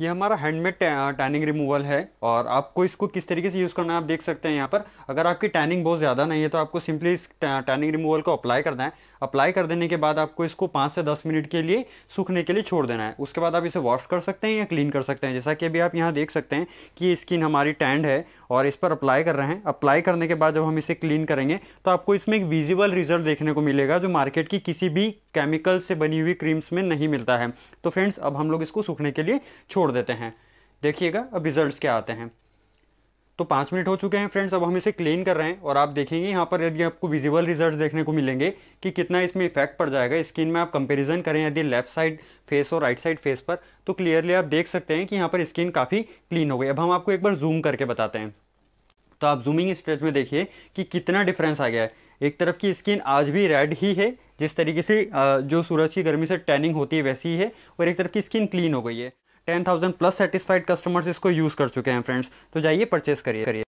ये हमारा handmade tanning removal है और आपको इसको किस तरीके से यूज़ करना है आप देख सकते हैं यहाँ पर अगर आपकी टैनिंग बहुत ज़्यादा नहीं है तो आपको सिंपली इस टैनिंग रिमूवल को अप्लाई करना है अप्लाई कर देने के बाद आपको इसको पाँच से दस मिनट के लिए सूखने के लिए छोड़ देना है उसके बाद आप इसे वॉश कर सकते हैं या क्लीन कर सकते हैं जैसा कि अभी आप यहाँ देख सकते हैं कि स्किन हमारी टैंड है और इस पर अप्लाई कर रहे हैं अप्लाई करने के बाद जब हम इसे क्लीन करेंगे तो आपको इसमें एक विजिबल रिजल्ट देखने को मिलेगा जो मार्केट की किसी भी केमिकल से बनी हुई क्रीम्स में नहीं मिलता है तो फ्रेंड्स अब हम लोग इसको सूखने के लिए छोड़ देते हैं देखिएगा अब रिजल्ट्स क्या आते हैं तो पाँच मिनट हो चुके हैं फ्रेंड्स अब हम इसे क्लीन कर रहे हैं और आप देखेंगे यहाँ पर यदि आपको विजिबल रिजल्ट देखने को मिलेंगे कि कितना इसमें इफेक्ट पड़ जाएगा स्किन में आप कंपेरिजन करें यदि लेफ्ट साइड फेस और राइट साइड फेस पर तो क्लियरली आप देख सकते हैं कि यहाँ पर स्किन काफ़ी क्लीन हो गई अब हम आपको एक बार जूम करके बताते हैं तो आप जूमिंग स्ट्रेच में देखिए कि कितना डिफरेंस आ गया है एक तरफ की स्किन आज भी रेड ही है जिस तरीके से जो सूरज की गर्मी से टैनिंग होती है वैसी ही है और एक तरफ की स्किन क्लीन हो गई है ten thousand plus satisfied customers इसको यूज़ कर चुके हैं फ्रेंड्स तो जाइए परचेस करिए करिए